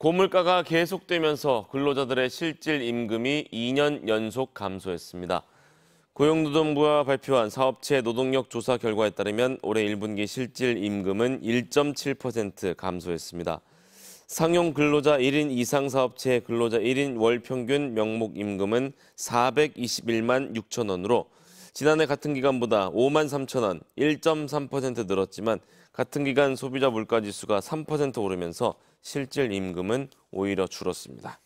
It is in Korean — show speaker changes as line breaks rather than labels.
고물가가 계속되면서 근로자들의 실질 임금이 2년 연속 감소했습니다. 고용노동부가 발표한 사업체 노동력 조사 결과에 따르면 올해 1분기 실질 임금은 1.7% 감소했습니다. 상용 근로자 1인 이상 사업체 근로자 1인 월 평균 명목 임금은 421만 6천 원으로 지난해 같은 기간보다 5만 3천 원, 1.3% 늘었지만 같은 기간 소비자 물가지수가 3% 오르면서 실질 임금은 오히려 줄었습니다.